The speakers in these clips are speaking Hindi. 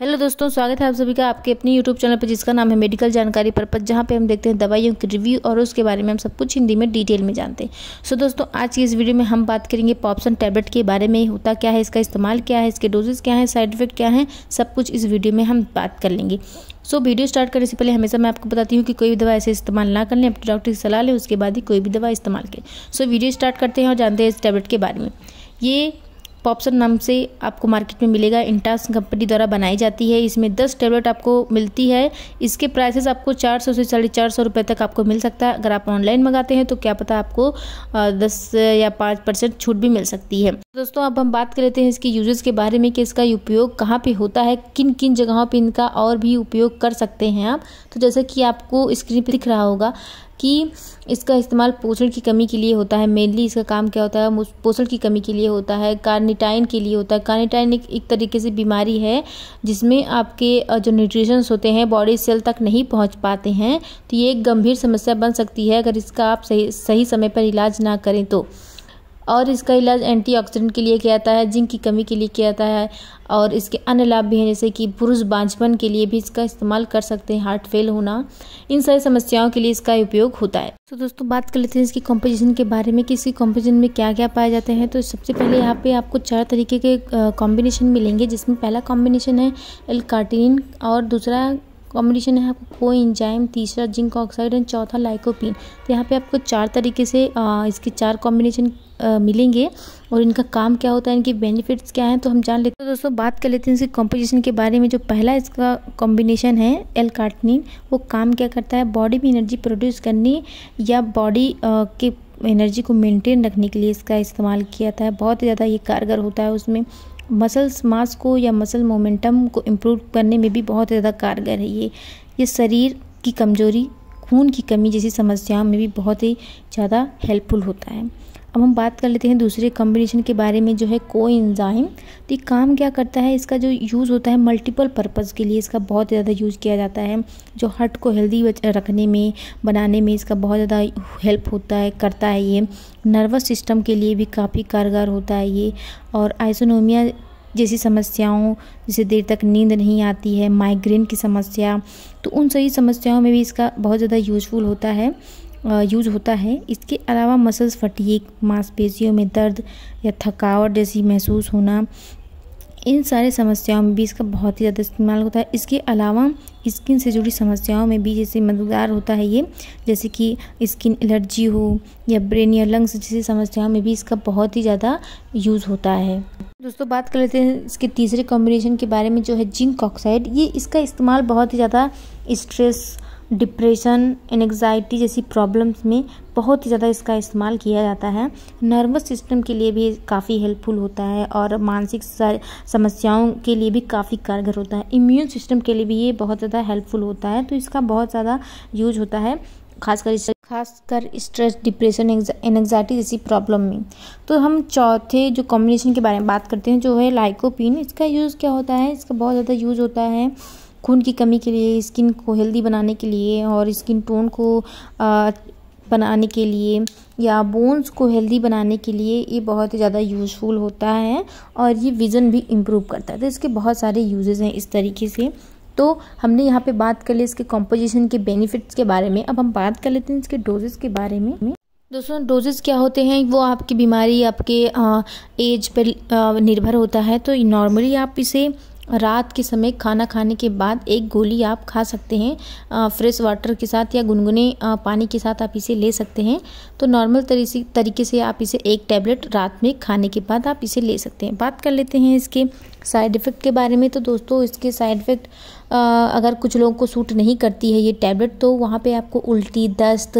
हेलो दोस्तों स्वागत है आप सभी का आपके अपने यूट्यूब चैनल पर जिसका नाम है मेडिकल जानकारी पर्पज जहाँ पे हम देखते हैं दवाइयों के रिव्यू और उसके बारे में हम सब कुछ हिंदी में डिटेल में जानते हैं सो so दोस्तों आज की इस वीडियो में हम बात करेंगे पॉप्सन टैबलेट के बारे में होता क्या है इसका इस्तेमाल क्या है इसके डोजेज क्या है साइड इफेक्ट क्या है सब कुछ इस वीडियो में हम बात कर लेंगे सो so, वीडियो स्टार्ट करने से पहले हमेशा मैं आपको बताती हूँ कि कोई भी दवा ऐसे इस्तेमाल ना कर लें अपने डॉक्टर की सलाह लें उसके बाद ही कोई भी दवा इस्तेमाल करें सो वीडियो स्टार्ट करते हैं और जानते हैं इस टैबलेट के बारे में ये कॉप्सन नाम से आपको मार्केट में मिलेगा इंटास कंपनी द्वारा बनाई जाती है इसमें दस टेबलेट आपको मिलती है इसके प्राइसेस आपको चार सौ से साढ़े चार सौ रुपये तक आपको मिल सकता है अगर आप ऑनलाइन मंगाते हैं तो क्या पता आपको दस या पाँच परसेंट छूट भी मिल सकती है दोस्तों अब हम बात कर लेते हैं इसके यूजेस के बारे में कि इसका उपयोग कहाँ पर होता है किन किन जगहों पर इनका और भी उपयोग कर सकते हैं आप तो जैसे कि आपको स्क्रीन पर दिख रहा होगा कि इसका इस्तेमाल पोषण की कमी के लिए होता है मेनली इसका काम क्या होता है पोषण की कमी के लिए होता है कार्निटाइन के लिए होता है कार्निटाइन एक, एक तरीके से बीमारी है जिसमें आपके जो न्यूट्रिशंस होते हैं बॉडी सेल तक नहीं पहुंच पाते हैं तो ये एक गंभीर समस्या बन सकती है अगर इसका आप सही सही समय पर इलाज ना करें तो और इसका इलाज एंटीऑक्सीडेंट के लिए किया जाता है जिंक की कमी के लिए किया जाता है और इसके अन्य लाभ भी हैं जैसे कि पुरुष बांझपन के लिए भी इसका इस्तेमाल कर सकते हैं हार्ट फेल होना इन सारी समस्याओं के लिए इसका उपयोग होता है तो दोस्तों बात कर लेते हैं इसकी कॉम्पोजिशन के बारे में कि इसकी कॉम्पोजिशन में क्या क्या पाए जाते हैं तो सबसे पहले यहाँ पे आपको चार तरीके के कॉम्बिनेशन मिलेंगे जिसमें पहला कॉम्बिनेशन है एलकार्टीन और दूसरा कॉम्बिनेशन है आपको को इंजाइम तीसरा जिंक ऑक्साइड एंड चौथा लाइकोपिन तो यहाँ पे आपको चार तरीके से इसके चार कॉम्बिनेशन मिलेंगे और इनका काम क्या होता है इनके बेनिफिट्स क्या हैं तो हम जान लेते हैं तो दोस्तों बात कर लेते हैं इसके कॉम्पोजिशन के बारे में जो पहला इसका कॉम्बिनेशन है एल कार्टनिन वो काम क्या करता है बॉडी में एनर्जी प्रोड्यूस करने या बॉडी के एनर्जी को मेंटेन रखने के लिए इसका इस्तेमाल किया जाता है बहुत ज़्यादा ये कारगर होता है उसमें मसल्स मास को या मसल मोमेंटम को इम्प्रूव करने में भी बहुत ज़्यादा कारगर है ये ये शरीर की कमजोरी खून की कमी जैसी समस्याओं में भी बहुत ही ज़्यादा हेल्पफुल होता है अब हम बात कर लेते हैं दूसरे कम्बिनेशन के बारे में जो है को इंजाइम तो ये काम क्या करता है इसका जो यूज़ होता है मल्टीपल पर्पज़ के लिए इसका बहुत ज़्यादा यूज़ किया जाता है जो हार्ट को हेल्दी रखने में बनाने में इसका बहुत ज़्यादा हेल्प होता है करता है ये नर्वस सिस्टम के लिए भी काफ़ी कारगर होता है ये और आइसोनोमिया जैसी समस्याओं जैसे देर तक नींद नहीं आती है माइग्रेन की समस्या तो उन सही समस्याओं में भी इसका बहुत ज़्यादा यूजफुल होता है यूज़ होता है इसके अलावा मसल्स फटीक मांसपेशियों में दर्द या थकावट जैसी महसूस होना इन सारे समस्याओं में भी इसका बहुत ही ज़्यादा इस्तेमाल होता है इसके अलावा स्किन से जुड़ी समस्याओं में भी जैसे मददगार होता है ये जैसे कि स्किन एलर्जी हो या ब्रेन या लंग्स जैसी समस्याओं में भी इसका बहुत ही ज़्यादा यूज़ होता है दोस्तों बात कर लेते हैं इसके तीसरे कॉम्बिनेशन के बारे में जो है जिंक ऑक्साइड ये इसका इस्तेमाल बहुत ही ज़्यादा स्ट्रेस डिप्रेशन एनग्जाइटी जैसी प्रॉब्लम्स में बहुत ही ज़्यादा इसका इस्तेमाल किया जाता है नर्वस सिस्टम के लिए भी काफ़ी हेल्पफुल होता है और मानसिक समस्याओं के लिए भी काफ़ी कारगर होता है इम्यून सिस्टम के लिए भी ये बहुत ज़्यादा हेल्पफुल होता है तो इसका बहुत ज़्यादा यूज होता है खासकर खासकर स्ट्रेस डिप्रेशन एनजाइटी जैसी प्रॉब्लम में तो हम चौथे जो कॉम्बिनेशन के बारे में बात करते हैं जो है लाइकोपिन इसका यूज़ क्या होता है इसका बहुत ज़्यादा यूज़ होता है खून की कमी के लिए स्किन को हेल्दी बनाने के लिए और स्किन टोन को आ, बनाने के लिए या बोन्स को हेल्दी बनाने के लिए ये बहुत ही ज़्यादा यूज़फुल होता है और ये विज़न भी इम्प्रूव करता है तो इसके बहुत सारे यूजेज़ हैं इस तरीके से तो हमने यहाँ पे बात कर ली इसके कॉम्पोजिशन के बेनिफिट्स के बारे में अब हम बात कर लेते हैं इसके डोजेस के बारे में दोस्तों डोजेस क्या होते हैं वो आपकी बीमारी आपके आ, एज पर निर्भर होता है तो नॉर्मली आप इसे रात के समय खाना खाने के बाद एक गोली आप खा सकते हैं फ्रेश वाटर के साथ या गुनगुने पानी के साथ आप इसे ले सकते हैं तो नॉर्मल तरीके से आप इसे एक टैबलेट रात में खाने के बाद आप इसे ले सकते हैं बात कर लेते हैं इसके साइड इफ़ेक्ट के बारे में तो दोस्तों इसके साइड इफ़ेक्ट अगर कुछ लोगों को सूट नहीं करती है ये टैबलेट तो वहाँ पे आपको उल्टी दस्त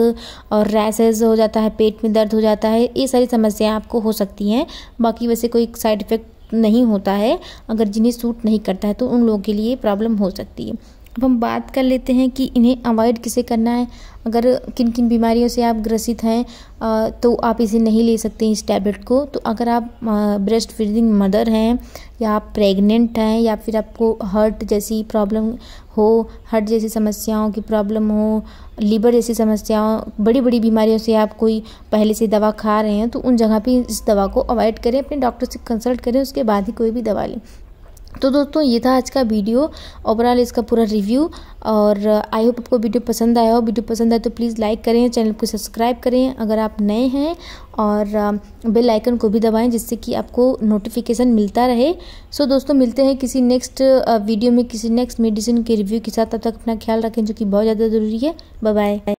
और रैसेज हो जाता है पेट में दर्द हो जाता है ये सारी समस्याएं आपको हो सकती हैं बाकी वैसे कोई साइड इफ़ेक्ट नहीं होता है अगर जिन्हें सूट नहीं करता है तो उन लोगों के लिए प्रॉब्लम हो सकती है अब हम बात कर लेते हैं कि इन्हें अवॉइड किसे करना है अगर किन किन बीमारियों से आप ग्रसित हैं तो आप इसे नहीं ले सकते इस टैबलेट को तो अगर आप ब्रेस्ट फीडिंग मदर हैं या आप प्रेग्नेंट हैं या फिर आपको हर्ट जैसी प्रॉब्लम हो हर्ट जैसी समस्याओं की प्रॉब्लम हो लीवर जैसी समस्याओं बड़ी बड़ी बीमारियों से आप कोई पहले से दवा खा रहे हैं तो उन जगह पर इस दवा को अवॉइड करें अपने डॉक्टर से कंसल्ट करें उसके बाद ही कोई भी दवा लें तो दोस्तों ये था आज का वीडियो ओवरऑल इसका पूरा रिव्यू और आई uh, होप आपको वीडियो पसंद आया हो वीडियो पसंद आए तो प्लीज़ लाइक करें चैनल को सब्सक्राइब करें अगर आप नए हैं और बेल uh, आइकन को भी दबाएं जिससे कि आपको नोटिफिकेशन मिलता रहे सो दोस्तों मिलते हैं किसी नेक्स्ट वीडियो uh, में किसी नेक्स्ट मेडिसिन के रिव्यू के साथ तब तक अपना ख्याल रखें जो कि बहुत ज़्यादा ज़रूरी है बाय